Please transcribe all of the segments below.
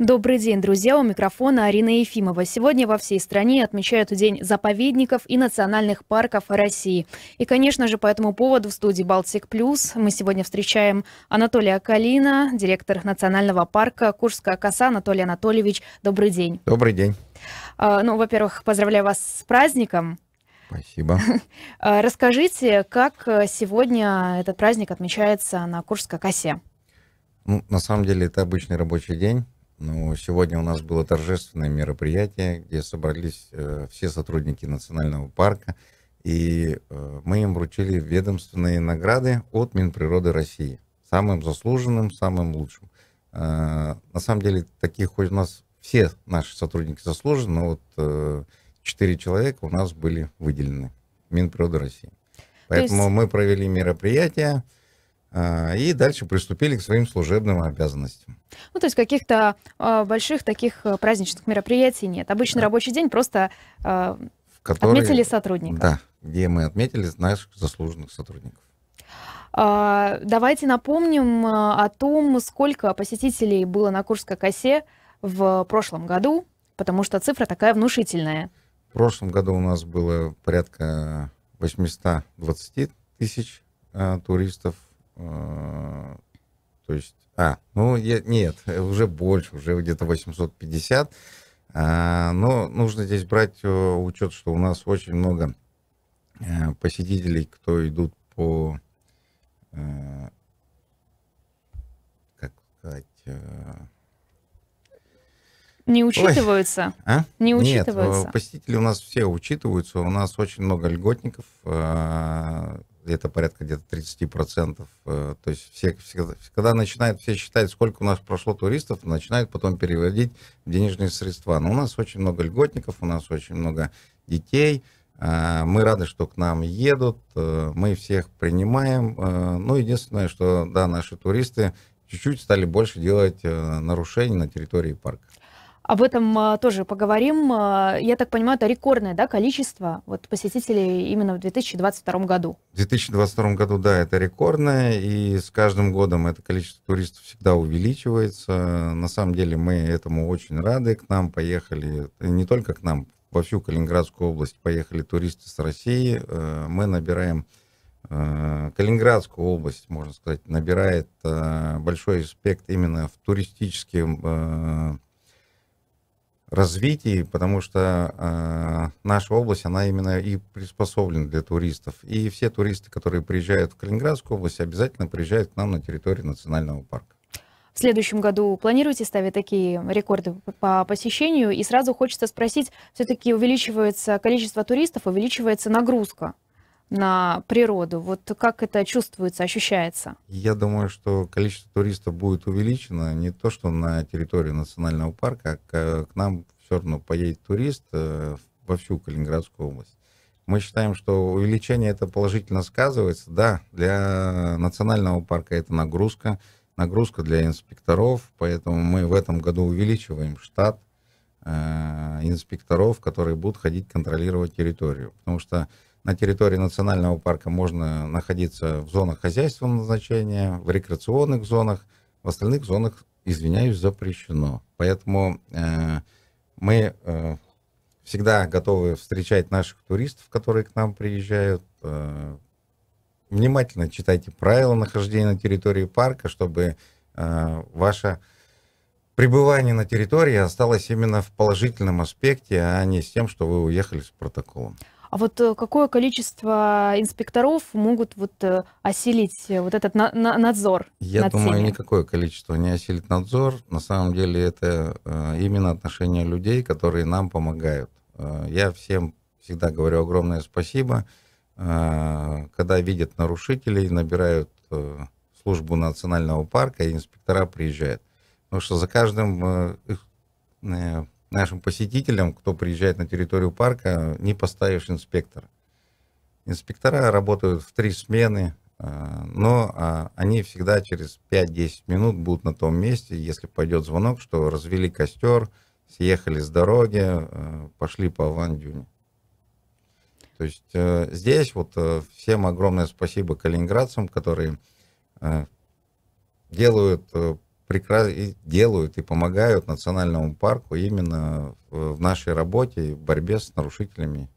Добрый день, друзья! У микрофона Арина Ефимова. Сегодня во всей стране отмечают День заповедников и национальных парков России. И, конечно же, по этому поводу в студии «Балтик Плюс» мы сегодня встречаем Анатолия Калина, директор национального парка Курская коса. Анатолий Анатольевич, добрый день. Добрый день. А, ну, во-первых, поздравляю вас с праздником. Спасибо. А, расскажите, как э, сегодня этот праздник отмечается на Курской косе? Ну, на самом деле, это обычный рабочий день ну, сегодня у нас было торжественное мероприятие, где собрались э, все сотрудники национального парка, и э, мы им вручили ведомственные награды от Минприроды России. Самым заслуженным, самым лучшим. Э, на самом деле, таких хоть у нас все наши сотрудники заслужены, но вот э, четыре человека у нас были выделены Минприроды России. Поэтому есть... мы провели мероприятие, а, и дальше приступили к своим служебным обязанностям. Ну, то есть каких-то э, больших таких э, праздничных мероприятий нет. Обычный да. рабочий день просто э, Который, отметили сотрудников. Да, где мы отметили наших заслуженных сотрудников. А, давайте напомним э, о том, сколько посетителей было на Курской косе в прошлом году, потому что цифра такая внушительная. В прошлом году у нас было порядка 820 тысяч туристов а, то есть, а, ну, я, нет, уже больше, уже где-то 850. А, но нужно здесь брать э, учет, что у нас очень много э, посетителей, кто идут по, э, как сказать, не учитываются? Ой. А? Не учитываются. Нет, посетители у нас все учитываются. У нас очень много льготников где-то порядка где-то 30%. Э, то есть все, всегда, когда начинают все считать, сколько у нас прошло туристов, начинают потом переводить денежные средства. Но у нас очень много льготников, у нас очень много детей. Э, мы рады, что к нам едут, э, мы всех принимаем. Ну, единственное, что, да, наши туристы чуть-чуть стали больше делать нарушений на территории парка. Об этом а, тоже поговорим. А, я так понимаю, это рекордное да, количество вот, посетителей именно в 2022 году. В 2022 году, да, это рекордное, и с каждым годом это количество туристов всегда увеличивается. На самом деле мы этому очень рады. К нам поехали, не только к нам, во всю Калининградскую область поехали туристы с России. Э, мы набираем э, Калининградскую область, можно сказать, набирает э, большой респект именно в туристическом развитии, потому что э, наша область, она именно и приспособлена для туристов. И все туристы, которые приезжают в Калининградскую область, обязательно приезжают к нам на территорию национального парка. В следующем году планируете ставить такие рекорды по посещению? И сразу хочется спросить, все-таки увеличивается количество туристов, увеличивается нагрузка на природу. Вот как это чувствуется, ощущается? Я думаю, что количество туристов будет увеличено не то, что на территории национального парка, а к нам все равно поедет турист э, во всю Калининградскую область. Мы считаем, что увеличение это положительно сказывается. Да, для национального парка это нагрузка, нагрузка для инспекторов, поэтому мы в этом году увеличиваем штат э, инспекторов, которые будут ходить контролировать территорию. Потому что на территории национального парка можно находиться в зонах хозяйственного назначения, в рекреационных зонах, в остальных зонах, извиняюсь, запрещено. Поэтому э, мы э, всегда готовы встречать наших туристов, которые к нам приезжают. Э, внимательно читайте правила нахождения на территории парка, чтобы э, ваша пребывание на территории осталось именно в положительном аспекте, а не с тем, что вы уехали с протоколом. А вот э, какое количество инспекторов могут вот э, осилить э, вот этот на на надзор? Я над думаю, всеми? никакое количество не осилит надзор. На самом деле это именно отношение людей, которые нам помогают. Я всем всегда говорю огромное спасибо. Когда видят нарушителей, набирают службу национального парка, и инспектора приезжают. Потому что за каждым нашим посетителям, кто приезжает на территорию парка, не поставишь инспектора. Инспектора работают в три смены, а, но а, они всегда через 5-10 минут будут на том месте, если пойдет звонок, что развели костер, съехали с дороги, а, пошли по вандюне. То есть э, здесь вот э, всем огромное спасибо калининградцам, которые э, делают прекрас... и делают и помогают национальному парку именно в нашей работе в борьбе с нарушителями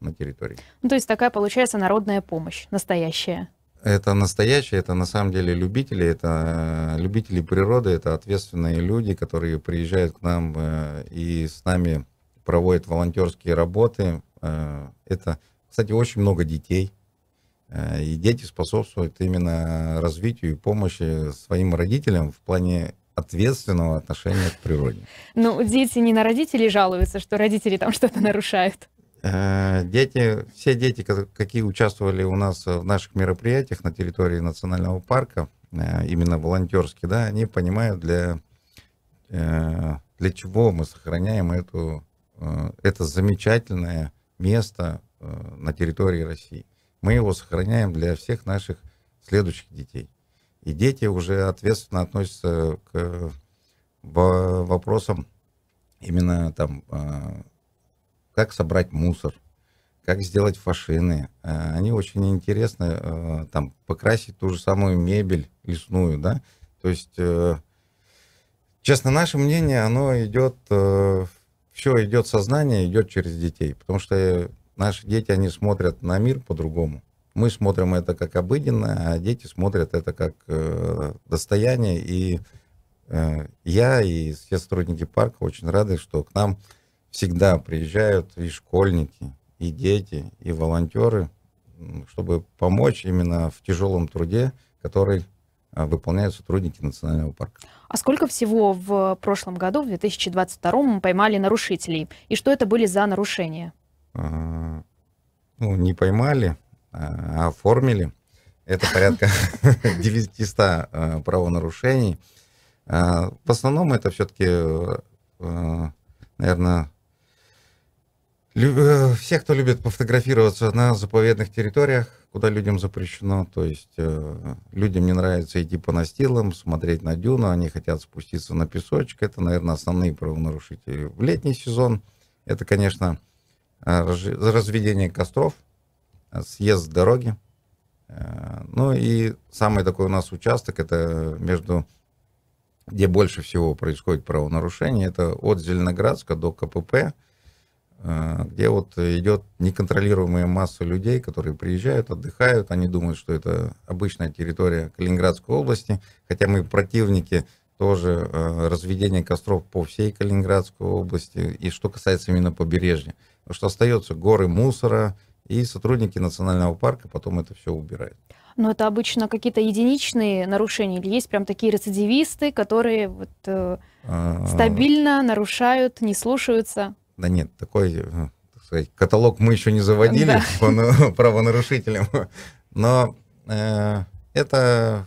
на территории. Ну, то есть такая получается народная помощь, настоящая. Это настоящие, это на самом деле любители, это э, любители природы, это ответственные люди, которые приезжают к нам э, и с нами проводят волонтерские работы. Э, это, кстати, очень много детей, Э, и дети способствуют именно развитию и помощи своим родителям в плане ответственного отношения к природе. Ну, дети не на родителей жалуются, что родители там что-то нарушают. Э, дети, все дети, какие участвовали у нас в наших мероприятиях на территории национального парка, э, именно волонтерские, да, они понимают, для, для чего мы сохраняем эту, это замечательное место на территории России мы его сохраняем для всех наших следующих детей. И дети уже ответственно относятся к вопросам именно там, а, как собрать мусор, как сделать фашины. А, они очень интересны, а, там, покрасить ту же самую мебель лесную, да. То есть, э, честно, наше мнение, оно идет, э, все идет сознание, идет через детей, потому что Наши дети, они смотрят на мир по-другому. Мы смотрим это как обыденное, а дети смотрят это как э, достояние. И э, я и все сотрудники парка очень рады, что к нам всегда приезжают и школьники, и дети, и волонтеры, чтобы помочь именно в тяжелом труде, который а, выполняют сотрудники национального парка. А сколько всего в прошлом году, в 2022, поймали нарушителей? И что это были за нарушения? Э, ну, не поймали, а, а оформили. Это порядка 900 э, правонарушений. Э, в основном это все-таки, наверное, все, кто любит пофотографироваться на заповедных территориях, куда людям запрещено, то есть людям не нравится идти по настилам, смотреть на дюну, они хотят спуститься на песочек, это, наверное, основные правонарушители. В летний сезон это, конечно, Э, разведение костров, э, съезд с дороги. Э, ну и самый такой у нас участок, это между, где больше всего происходит правонарушение, это от Зеленоградска до КПП, где вот идет неконтролируемая масса людей, которые приезжают, отдыхают, они думают, что это обычная территория Калининградской области, хотя мы противники тоже разведения костров по всей Калининградской области, и что касается именно побережья потому что остается горы мусора, и сотрудники национального парка потом это все убирают. Но это обычно какие-то единичные нарушения, или есть прям такие рецидивисты, которые вот, э, а, стабильно нарушают, не слушаются? Да нет, такой э, так сказать, каталог мы еще не заводили да. правонарушителям, но э, это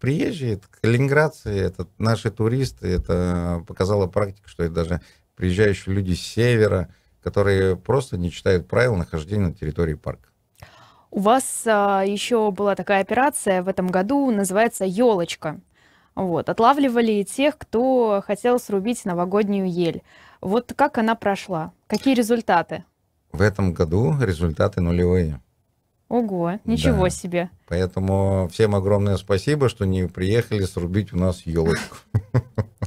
приезжие, это калининградцы, это наши туристы, это показала практика, что это даже приезжающие люди с севера – которые просто не читают правил нахождения на территории парка. У вас а, еще была такая операция в этом году, называется «Елочка». Вот, отлавливали тех, кто хотел срубить новогоднюю ель. Вот как она прошла? Какие результаты? В этом году результаты нулевые. Ого, ничего да. себе. Поэтому всем огромное спасибо, что не приехали срубить у нас елочку.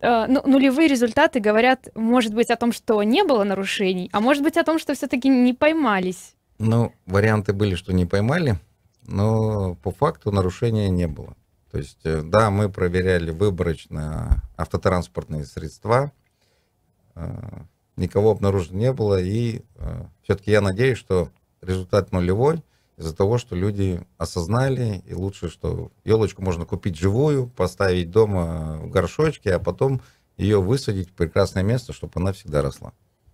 Э, ну, нулевые результаты говорят, может быть, о том, что не было нарушений, а может быть, о том, что все-таки не поймались. Ну, варианты были, что не поймали, но по факту нарушения не было. То есть, э, да, мы проверяли выборочно автотранспортные средства, э, никого обнаружено не было, и все-таки я надеюсь, что результат нулевой – из-за того, что люди осознали, и лучше, что елочку можно купить живую, поставить дома в горшочке, а потом ее высадить в прекрасное место, чтобы она всегда росла.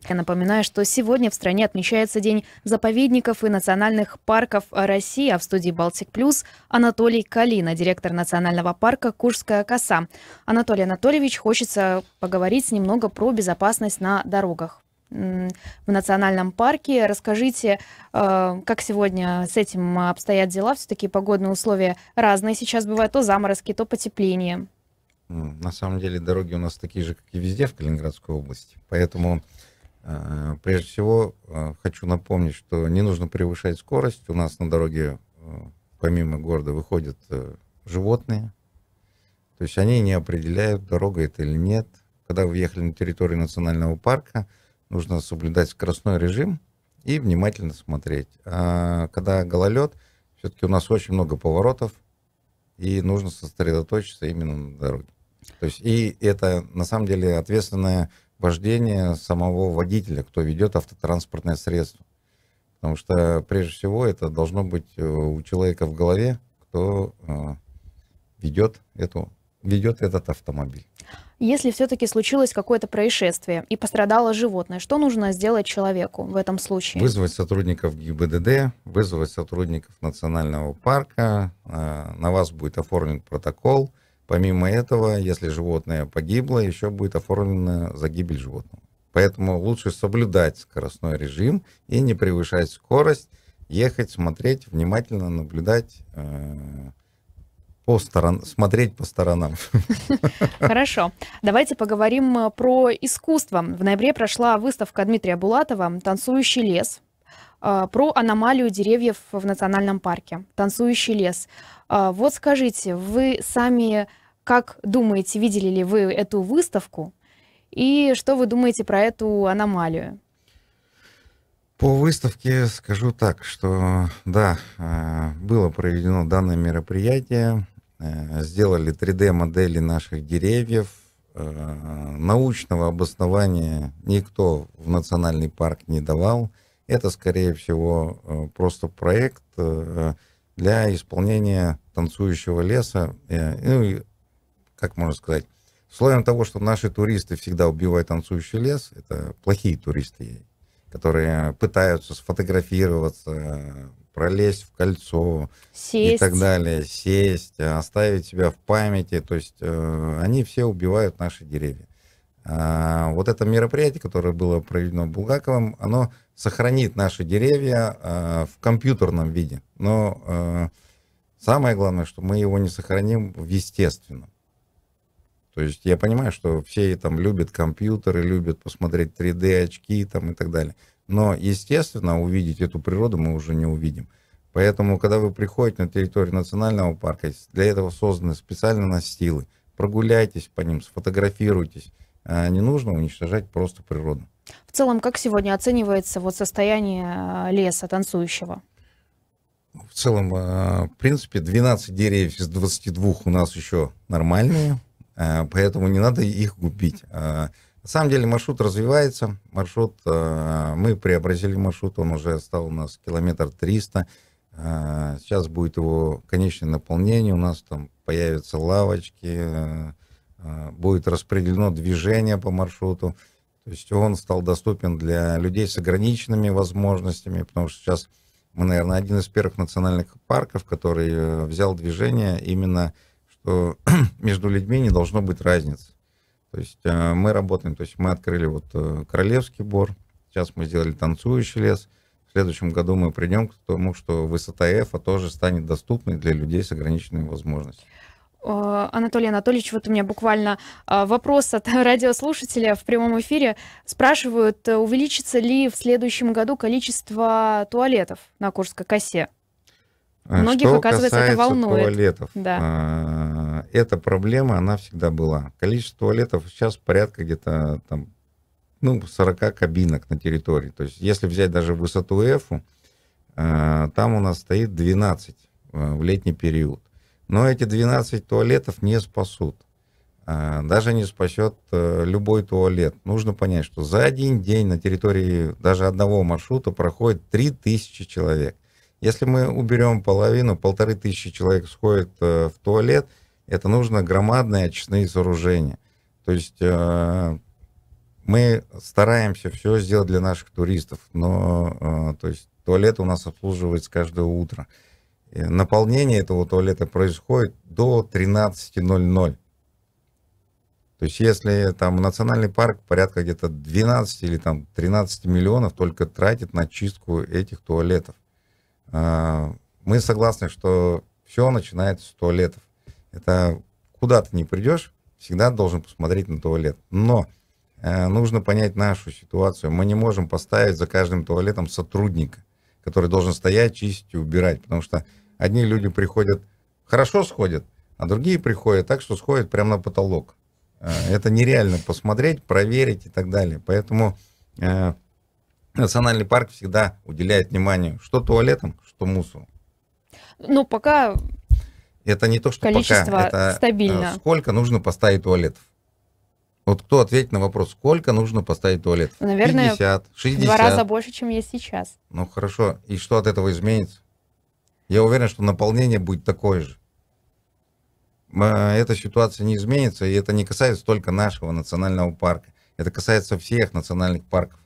Я напоминаю, что сегодня в стране отмечается День заповедников и национальных парков России, а в студии «Балтик Плюс» Анатолий Калина, директор национального парка «Курская коса». Анатолий Анатольевич, хочется поговорить немного про безопасность на дорогах в национальном парке. Расскажите, э, как сегодня с этим обстоят дела? Все-таки погодные условия разные сейчас бывают, то заморозки, то потепление. На самом деле дороги у нас такие же, как и везде в Калининградской области. Поэтому, э, прежде всего, э, хочу напомнить, что не нужно превышать скорость. У нас на дороге, помимо города, выходят животные. То есть они не определяют, дорога это или нет. Когда вы въехали на территорию национального парка, нужно соблюдать скоростной режим и внимательно смотреть. А когда гололед, все-таки у нас очень много поворотов, и нужно сосредоточиться именно на дороге. То есть, и это на самом деле ответственное вождение самого водителя, кто ведет автотранспортное средство. Потому что, прежде всего, это должно быть э, у человека в голове, кто э, ведет, эту, ведет этот автомобиль. Если все-таки случилось какое-то происшествие и пострадало животное, что нужно сделать человеку в этом случае? Вызвать сотрудников ГИБДД, вызвать сотрудников национального парка, а, на вас будет оформлен протокол. Помимо этого, если животное погибло, еще будет оформлено за гибель животного. Поэтому лучше соблюдать скоростной режим и не превышать скорость, ехать, смотреть, внимательно наблюдать, э, по сторон, смотреть по сторонам. Хорошо. Давайте поговорим э, про искусство. В ноябре прошла выставка Дмитрия Булатова «Танцующий лес» э, про аномалию деревьев в национальном парке. «Танцующий лес». Э, вот скажите, вы сами как думаете, видели ли вы эту выставку? И что вы думаете про эту аномалию? По выставке скажу так, что да, было проведено данное мероприятие. Э, сделали 3D-модели наших деревьев. Э, научного обоснования никто в национальный парк не давал. Это, скорее всего, э, просто проект для исполнения танцующего леса. Ну, как можно сказать, условием того, что наши туристы всегда убивают танцующий лес, это плохие туристы, которые пытаются сфотографироваться, пролезть в кольцо сесть. и так далее, сесть, э, оставить себя в памяти. То есть э, они все убивают наши деревья. А, вот это мероприятие, которое было проведено Булгаковым, оно сохранит наши деревья а, в компьютерном виде. Но а, самое главное, что мы его не сохраним в естественном. То есть я понимаю, что все там любят компьютеры, любят посмотреть 3D-очки там и так далее. Но, естественно, увидеть эту природу мы уже не увидим. Поэтому, когда вы приходите на территорию национального парка, для этого созданы специально настилы. Прогуляйтесь по ним, сфотографируйтесь. А, не нужно уничтожать просто природу. В целом, как сегодня оценивается вот состояние а, леса танцующего? В целом, а, в принципе, 12 деревьев из 22 у нас еще нормальные, поэтому не надо их губить. На самом деле маршрут развивается. Маршрут, э, мы преобразили маршрут, он уже стал у нас километр 300. Э, сейчас будет его конечное наполнение, у нас там появятся лавочки, э, будет распределено движение по маршруту. То есть он стал доступен для людей с ограниченными возможностями, потому что сейчас мы, наверное, один из первых национальных парков, который взял движение именно, что между людьми не должно быть разницы. То есть э, мы работаем, то есть мы открыли вот э, Королевский бор, сейчас мы сделали танцующий лес. В следующем году мы придем к тому, что высота Эфа тоже станет доступной для людей с ограниченными возможностями. Э, Анатолий Анатольевич, вот у меня буквально вопрос от радиослушателя в прямом эфире. Спрашивают, увеличится ли в следующем году количество туалетов на Курской косе? А Многих, Что оказывается, это волнует. туалетов, да. А, эта проблема, она всегда была. Количество туалетов сейчас порядка где-то там, ну, 40 кабинок на территории. То есть, если взять даже высоту F, а, там у нас стоит 12 в летний период. Но эти 12 туалетов не спасут. Даже не спасет э, любой туалет. Нужно понять, что за один день на территории даже одного маршрута проходит 3000 человек. Если мы уберем половину, полторы тысячи человек сходит э, в туалет, это нужно громадные очистные сооружения. То есть э, мы стараемся все сделать для наших туристов, но э, то есть туалет у нас обслуживается каждое утро. И наполнение этого туалета происходит до 13.00. То есть если там национальный парк порядка где-то 12 или там 13 миллионов только тратит на чистку этих туалетов. А, мы согласны, что все начинается с туалетов. Это куда ты не придешь, всегда должен посмотреть на туалет. Но э, нужно понять нашу ситуацию. Мы не можем поставить за каждым туалетом сотрудника, который должен стоять, чистить и убирать, потому что одни люди приходят, хорошо сходят, а другие приходят так, что сходят прямо на потолок. Э, это нереально посмотреть, проверить и так далее. Поэтому э, национальный парк всегда уделяет внимание, что туалетом по мусу? Ну, пока это не то, что количество пока, это э, стабильно. сколько нужно поставить туалетов. Вот кто ответит на вопрос, сколько нужно поставить туалетов? Наверное, 50, 60. два раза больше, чем есть сейчас. Ну хорошо, и что от этого изменится? Я уверен, что наполнение будет такое же. Эта ситуация не изменится, и это не касается только нашего национального парка. Это касается всех национальных парков.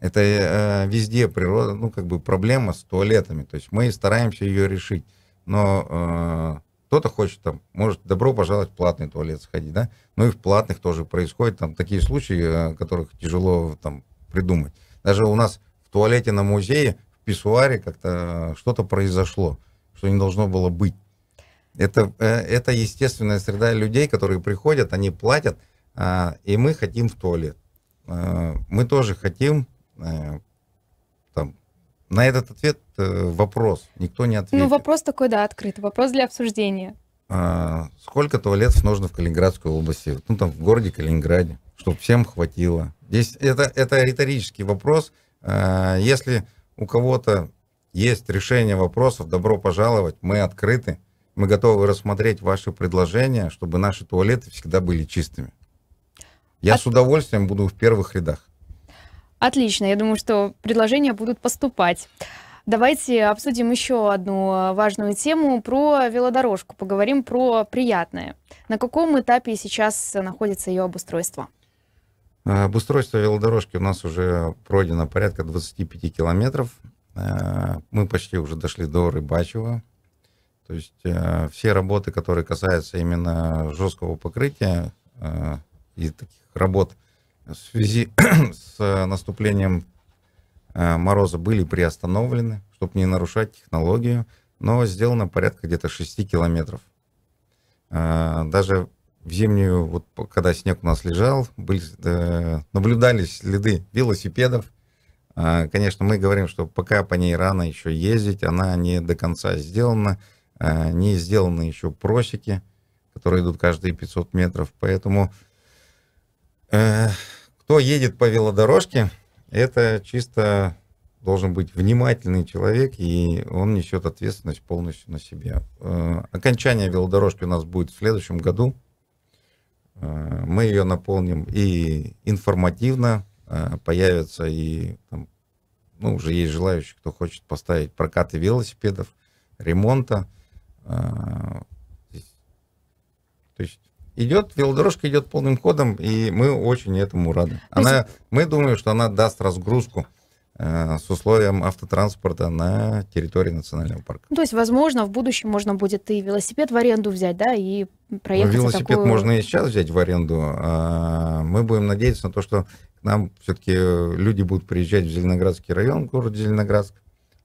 Это э, везде природа, ну, как бы проблема с туалетами. То есть мы стараемся ее решить. Но э, кто-то хочет там, может, добро пожаловать в платный туалет сходить, да? Ну и в платных тоже происходит там такие случаи, э, которых тяжело там придумать. Даже у нас в туалете на музее, в писсуаре как-то э, что-то произошло, что не должно было быть. Это, э, это естественная среда людей, которые приходят, они платят, а, и мы хотим в туалет. Мы тоже хотим Э, там, на этот ответ э, вопрос. Никто не ответил. Ну, вопрос такой, да, открыт. Вопрос для обсуждения. А, сколько туалетов нужно в Калининградской области? Ну, там, в городе Калининграде, чтобы всем хватило. Здесь это, это риторический вопрос. А, если у кого-то есть решение вопросов, добро пожаловать, мы открыты. Мы готовы рассмотреть ваши предложения, чтобы наши туалеты всегда были чистыми. Я От... с удовольствием буду в первых рядах. Отлично, я думаю, что предложения будут поступать. Давайте обсудим еще одну э, важную тему про велодорожку. Поговорим про приятное. На каком этапе сейчас находится ее обустройство? Э, обустройство велодорожки у нас уже пройдено порядка 25 километров. Э, мы почти уже дошли до Рыбачева. То есть все работы, которые касаются именно жесткого покрытия и таких работ в связи с э, наступлением э, мороза были приостановлены, чтобы не нарушать технологию, но сделано порядка где-то 6 километров. Э, даже в зимнюю, вот когда снег у нас лежал, были, наблюдались следы велосипедов. Конечно, мы говорим, что пока по ней рано еще ездить, она не до конца сделана, не сделаны еще просеки, которые идут каждые 500 метров, поэтому Э, кто едет по велодорожке, это чисто должен быть внимательный человек, и он несет ответственность полностью на себя. Э, окончание велодорожки у нас будет в следующем году. Э, мы ее наполним и информативно, появится и там, ну, уже есть желающие, кто хочет поставить прокаты велосипедов, ремонта. То есть идет, велодорожка идет полным ходом, и мы очень этому рады. Она, Мы думаем, что она даст разгрузку э, с условием автотранспорта на территории национального парка. То есть, возможно, в будущем можно будет и велосипед в аренду взять, да, и проехать. Ну, велосипед такую... можно и сейчас взять в аренду. А мы будем надеяться на то, что к нам все-таки э, люди будут приезжать в Зеленоградский район, город Зеленоградск,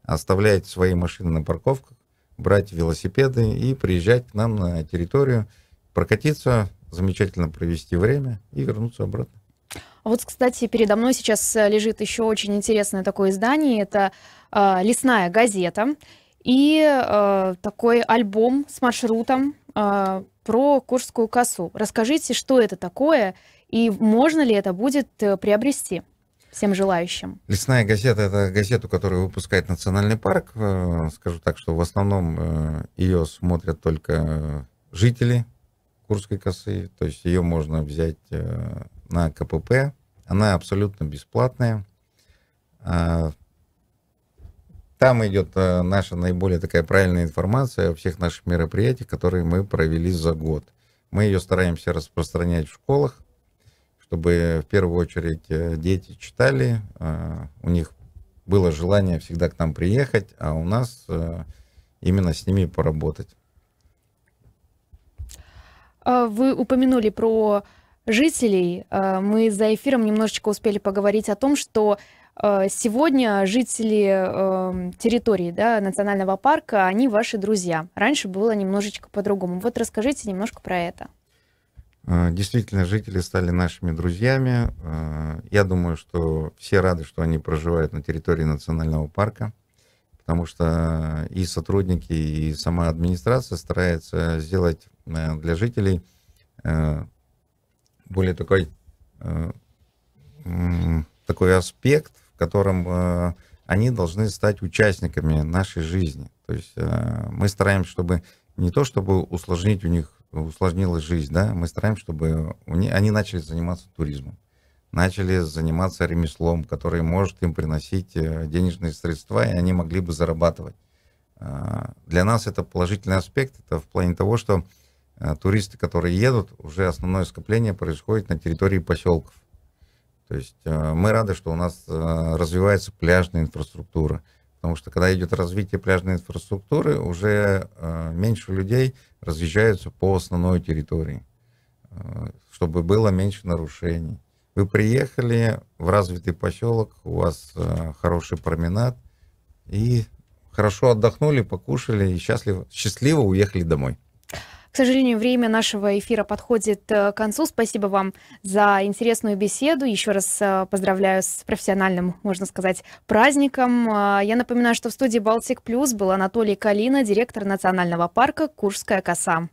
оставлять свои машины на парковках, брать велосипеды и приезжать к нам на территорию, прокатиться, замечательно провести время и вернуться обратно. А вот, кстати, передо мной сейчас э, лежит еще очень интересное такое издание. Это э, «Лесная газета» и э, такой альбом с маршрутом э, про Курскую косу. Расскажите, что это такое и можно ли это будет э, приобрести? всем желающим. Лесная газета это газету, которую выпускает Национальный парк. Э, скажу так, что в основном ее смотрят только жители Курской косы, то есть ее можно взять э, на КПП, она абсолютно бесплатная. А, там идет э, наша наиболее такая правильная информация о всех наших мероприятиях, которые мы провели за год. Мы ее стараемся распространять в школах, чтобы в первую очередь э, дети читали, а, у них было желание всегда к нам приехать, а у нас именно с ними поработать. А, вы упомянули про жителей. А, мы за эфиром немножечко успели поговорить о том, что а, сегодня жители эм, территории да, национального парка, они ваши друзья. Раньше было немножечко по-другому. Вот расскажите немножко про это. Действительно, жители стали нашими друзьями. Я думаю, что все рады, что они проживают на территории национального парка потому что и сотрудники, и сама администрация старается сделать э, для жителей э, более такой, э, такой аспект, в котором они должны стать участниками нашей жизни. То есть мы стараемся, чтобы не то, чтобы усложнить у них, усложнилась жизнь, да, мы стараемся, чтобы они начали заниматься туризмом начали заниматься ремеслом, который может им приносить э, денежные средства, и они могли бы зарабатывать. А, для нас это положительный аспект, это в плане того, что э, туристы, которые едут, уже основное скопление происходит на территории поселков. То есть э, мы рады, что у нас развивается пляжная инфраструктура, потому что когда идет развитие пляжной инфраструктуры, уже меньше людей разъезжаются по основной территории, чтобы было меньше нарушений. Вы приехали в развитый поселок, у вас э, хороший променад, и хорошо отдохнули, покушали, и счастливо, счастливо уехали домой. К сожалению, время нашего эфира подходит э, к концу. Спасибо вам за интересную беседу. Еще раз э, поздравляю с профессиональным, можно сказать, праздником. Э, я напоминаю, что в студии «Балтик Плюс» был Анатолий Калина, директор национального парка Курская коса».